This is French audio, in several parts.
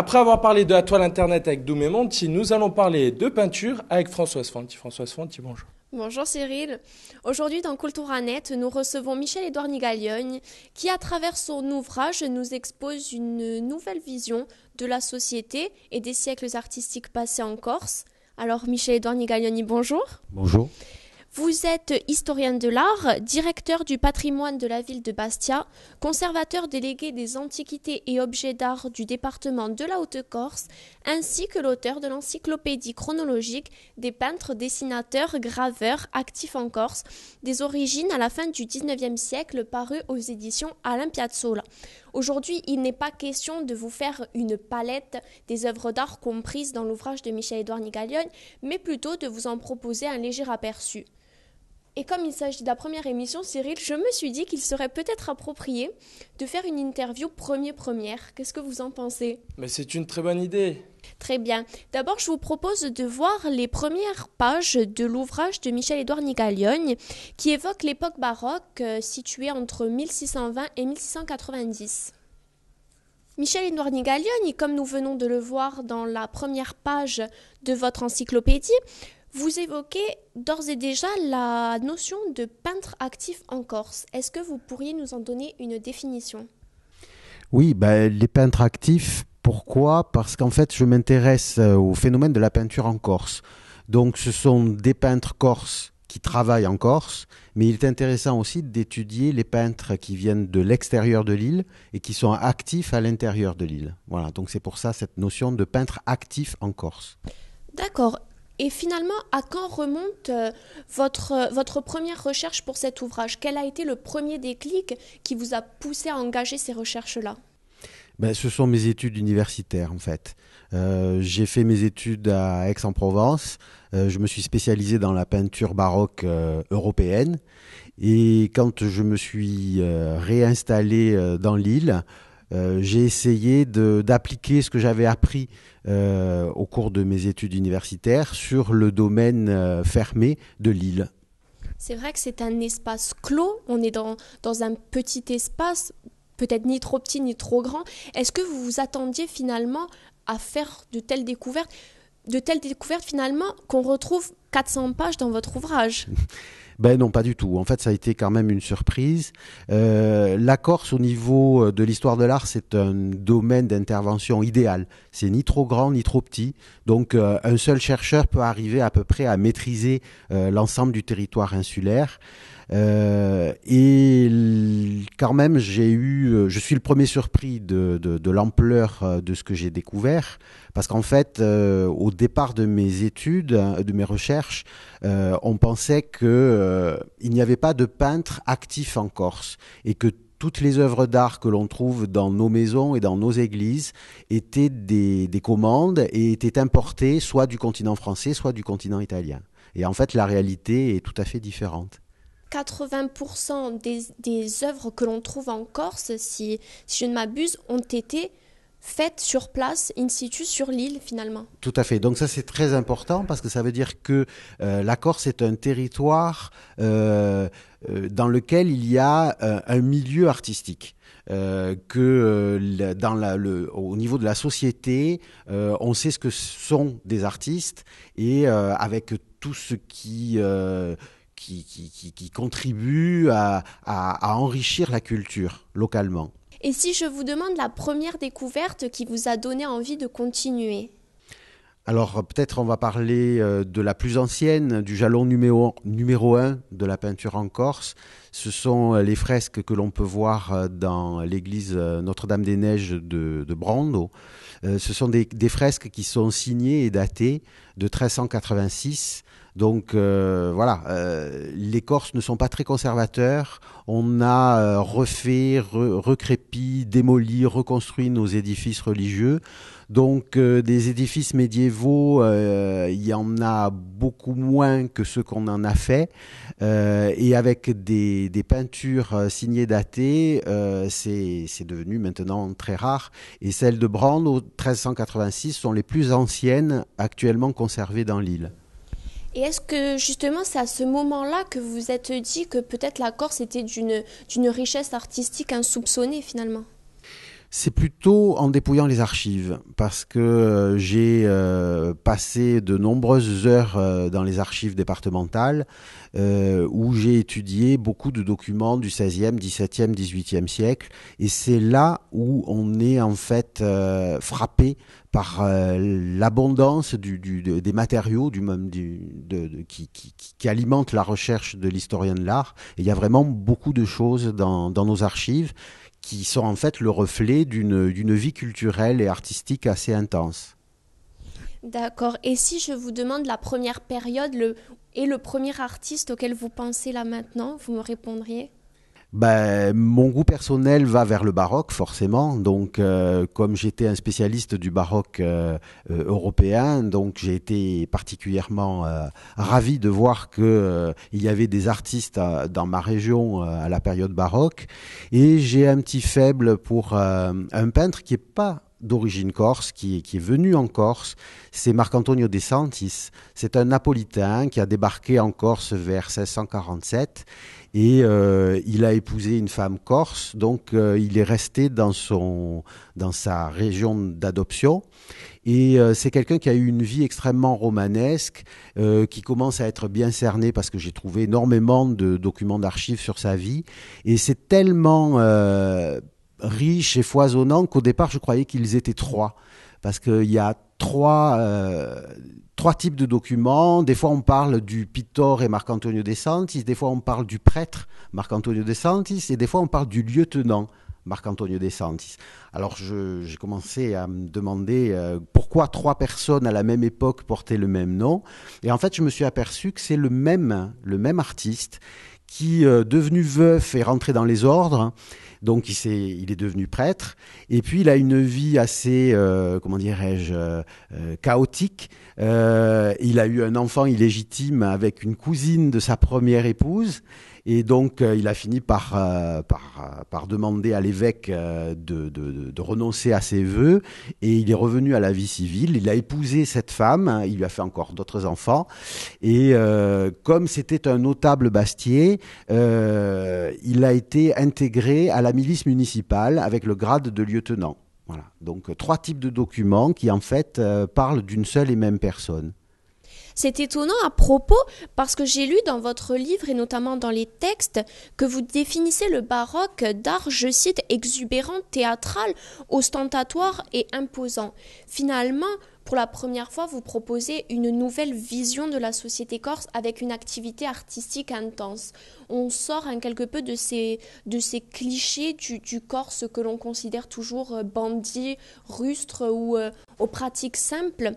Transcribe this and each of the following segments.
Après avoir parlé de la toile internet avec Doumé Monti, nous allons parler de peinture avec Françoise Fonti. Françoise Fonti, bonjour. Bonjour Cyril. Aujourd'hui dans Culturanet, nous recevons Michel-Édouard Nigalion qui, à travers son ouvrage, nous expose une nouvelle vision de la société et des siècles artistiques passés en Corse. Alors Michel-Édouard Nigalion, bonjour. Bonjour. Vous êtes historien de l'art, directeur du patrimoine de la ville de Bastia, conservateur délégué des antiquités et objets d'art du département de la Haute-Corse, ainsi que l'auteur de l'encyclopédie chronologique des peintres, dessinateurs, graveurs actifs en Corse, des origines à la fin du 19e siècle parue aux éditions Alain Piazzolla. Aujourd'hui, il n'est pas question de vous faire une palette des œuvres d'art comprises dans l'ouvrage de Michel-Édouard Nigalion, mais plutôt de vous en proposer un léger aperçu. Et comme il s'agit de la première émission, Cyril, je me suis dit qu'il serait peut-être approprié de faire une interview premier-première. Qu'est-ce que vous en pensez Mais c'est une très bonne idée Très bien. D'abord, je vous propose de voir les premières pages de l'ouvrage de Michel-Édouard Nigalioni qui évoque l'époque baroque euh, située entre 1620 et 1690. Michel-Édouard Nigalioni, comme nous venons de le voir dans la première page de votre encyclopédie, vous évoquez d'ores et déjà la notion de peintre actif en Corse. Est-ce que vous pourriez nous en donner une définition Oui, ben, les peintres actifs, pourquoi Parce qu'en fait, je m'intéresse euh, au phénomène de la peinture en Corse. Donc, ce sont des peintres corses qui travaillent en Corse, mais il est intéressant aussi d'étudier les peintres qui viennent de l'extérieur de l'île et qui sont actifs à l'intérieur de l'île. Voilà, donc c'est pour ça cette notion de peintre actif en Corse. D'accord. Et finalement, à quand remonte euh, votre, euh, votre première recherche pour cet ouvrage Quel a été le premier déclic qui vous a poussé à engager ces recherches-là ben, Ce sont mes études universitaires en fait. Euh, j'ai fait mes études à Aix-en-Provence. Euh, je me suis spécialisé dans la peinture baroque euh, européenne. Et quand je me suis réinstallé dans l'île, j'ai essayé d'appliquer ce que j'avais appris au cours de mes études universitaires sur le domaine fermé de Lille. C'est vrai que c'est un espace clos, on est dans, dans un petit espace peut-être ni trop petit ni trop grand. Est-ce que vous vous attendiez finalement à faire de telles découvertes, de telles découvertes finalement qu'on retrouve 400 pages dans votre ouvrage. Ben non, pas du tout. En fait, ça a été quand même une surprise. Euh, la Corse, au niveau euh, de l'histoire de l'art, c'est un domaine d'intervention idéal. C'est ni trop grand ni trop petit. Donc, euh, un seul chercheur peut arriver à peu près à maîtriser l'ensemble du territoire insulaire. et quand même, j'ai eu, je suis le premier surpris de l'ampleur de ce que j'ai découvert, parce qu'en fait, au départ de mes études, hein, de mes recherches, euh, on pensait qu'il euh, n'y avait pas de peintre actif en Corse et que toutes les œuvres d'art que l'on trouve dans nos maisons et dans nos églises étaient des, commandes et étaient importées soit du continent français, soit du continent italien. Et en fait, la réalité est tout à fait différente. 80% des, des, œuvres que l'on trouve en Corse, si, si je ne m'abuse, ont été faites sur place, in situ, sur l'île finalement. Tout à fait. Donc ça c'est très important parce que ça veut dire que euh, la Corse est un territoire euh, euh, dans lequel il y a un milieu artistique. que dans le, au niveau de la société, on sait ce que sont des artistes et avec tout ce qui qui, contribue à enrichir la culture localement. Et si je vous demande la première découverte qui vous a donné envie de continuer alors peut-être on va parler euh, de la plus ancienne, du jalon numéro, numéro 1 de la peinture en Corse. Ce sont euh, les fresques que l'on peut voir euh, dans l'église Notre-Dame-des-Neiges de, Brando. Ce sont des, fresques qui sont signées et datées de 1386. Donc voilà, les Corses ne sont pas très conservateurs. On a refait, recrépi, démoli, reconstruit nos édifices religieux. Donc euh, des édifices médiévaux, il euh, y en a beaucoup moins que ceux qu'on en a fait. Euh, et avec des, peintures signées datées, c'est devenu maintenant très rare. Et celles de Brand au 1386 sont les plus anciennes actuellement conservées dans l'île. Et est-ce que justement c'est à ce moment-là que vous vous êtes dit que peut-être la Corse était d'une richesse artistique insoupçonnée finalement c'est plutôt en dépouillant les archives, parce que euh, j'ai euh, passé de nombreuses heures euh, dans les archives départementales, où j'ai étudié beaucoup de documents du 16e, 17e, 18e siècle, et c'est là où on est en fait frappé par l'abondance des matériaux du, qui, qui, alimentent la recherche de l'historien de l'art. il y a vraiment beaucoup de choses dans, dans nos archives qui sont en fait le reflet d'une vie culturelle et artistique assez intense. D'accord. Et si je vous demande la première période et le premier artiste auquel vous pensez là maintenant, vous me répondriez ben, mon goût personnel va vers le baroque, forcément. Donc, euh, comme j'étais un spécialiste du baroque euh, euh, européen, donc j'ai été particulièrement ravi de voir qu'il y avait des artistes dans ma région à la période baroque. Et j'ai un petit faible pour un peintre qui est pas d'origine corse, qui, qui, est venu en Corse, c'est Marc-Antonio De Santis. C'est un Napolitain qui a débarqué en Corse vers 1647 et euh, il a épousé une femme corse, donc euh, il est resté dans, son, dans sa région d'adoption. Et euh, c'est quelqu'un qui a eu une vie extrêmement romanesque, qui commence à être bien cerné parce que j'ai trouvé énormément de documents d'archives sur sa vie. Et c'est tellement riche et foisonnant qu'au départ je croyais qu'ils étaient trois. Parce qu'il y a trois, euh, trois types de documents. Des fois, on parle du pittor et Marc-Antonio De Santis. Des fois, on parle du prêtre Marc-Antonio De Santis. Et des fois, on parle du lieutenant Marc-Antonio De Santis. Alors, j'ai commencé à me demander euh, pourquoi trois personnes à la même époque portaient le même nom. Et en fait, je me suis aperçu que c'est le même, le même artiste qui, euh, devenu veuf, est rentré dans les ordres. Donc, il, est, il est devenu prêtre. Et puis, il a une vie assez, euh, comment dirais-je, euh, chaotique. il a eu un enfant illégitime avec une cousine de sa première épouse. Et donc, euh, il a fini par, euh, euh, demander à l'évêque de, renoncer à ses voeux. Et il est revenu à la vie civile. Il a épousé cette femme. il lui a fait encore d'autres enfants. Et comme c'était un notable bastier, il a été intégré à la milice municipale avec le grade de lieutenant. Voilà. Donc, trois types de documents qui, en fait, parlent d'une seule et même personne. C'est étonnant à propos parce que j'ai lu dans votre livre et notamment dans les textes que vous définissez le baroque d'art, je cite, exubérant, théâtral, ostentatoire et imposant. Finalement, pour la première fois, vous proposez une nouvelle vision de la société corse avec une activité artistique intense. On sort un quelque peu de ces, de ces clichés du, corse que l'on considère toujours euh, bandit, rustre ou euh, aux pratiques simples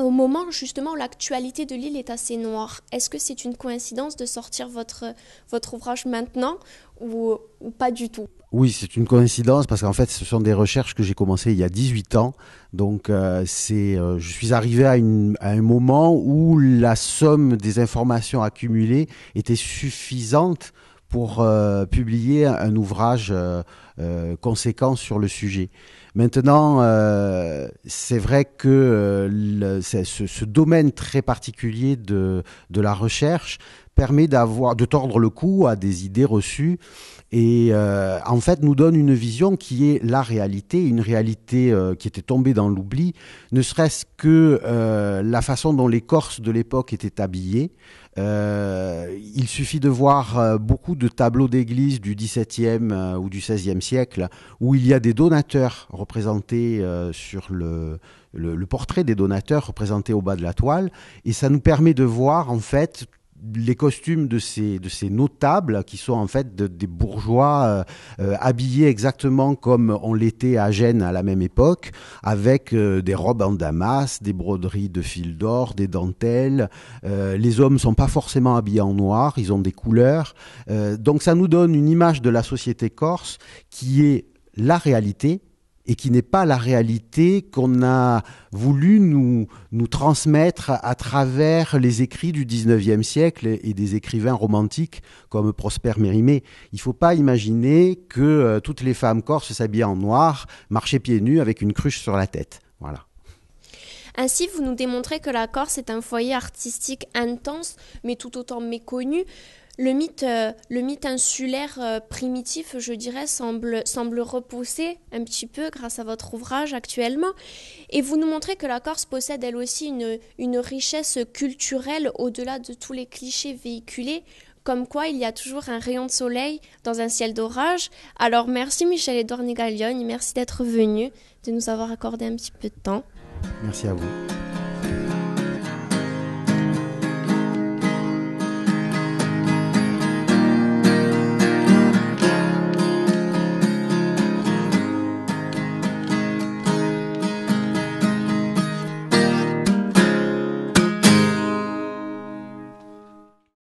au moment justement où l'actualité de l'île est assez noire. Est-ce que c'est une coïncidence de sortir votre, votre ouvrage maintenant ou, pas du tout oui, c'est une coïncidence parce qu'en fait, ce sont des recherches que j'ai commencées il y a 18 ans. Donc, euh, euh, je suis arrivé à, un moment où la somme des informations accumulées était suffisante pour euh, publier un ouvrage euh, euh, conséquent sur le sujet. Maintenant, c'est vrai que ce, domaine très particulier de, la recherche permet d'avoir, de tordre le cou à des idées reçues et en fait nous donne une vision qui est la réalité, une réalité qui était tombée dans l'oubli, ne serait-ce que la façon dont les Corses de l'époque étaient habillés, euh, il suffit de voir euh, beaucoup de tableaux d'église du XVIIe euh, ou du XVIe siècle où il y a des donateurs représentés sur le, le, portrait des donateurs représentés au bas de la toile. Et ça nous permet de voir en fait les costumes de ces, notables, qui sont en fait des bourgeois euh, euh, habillés exactement comme on l'était à Gênes à la même époque, avec euh, des robes en damas, des broderies de fil d'or, des dentelles. les hommes ne sont pas forcément habillés en noir, ils ont des couleurs. donc ça nous donne une image de la société corse qui est la réalité, et qui n'est pas la réalité qu'on a voulu nous, transmettre à travers les écrits du 19e siècle et des écrivains romantiques comme Prosper Mérimée. Il ne faut pas imaginer que euh, toutes les femmes corses s'habillaient en noir, marchaient pieds nus avec une cruche sur la tête. Voilà. Ainsi, vous nous démontrez que la Corse est un foyer artistique intense, mais tout autant méconnu le mythe, insulaire euh, primitif, je dirais, semble, repousser un petit peu grâce à votre ouvrage actuellement. Et vous nous montrez que la Corse possède elle aussi une, richesse culturelle au-delà de tous les clichés véhiculés comme quoi il y a toujours un rayon de soleil dans un ciel d'orage. Alors merci Michel Edouard Négalion, merci d'être venu, de nous avoir accordé un petit peu de temps. Merci à vous.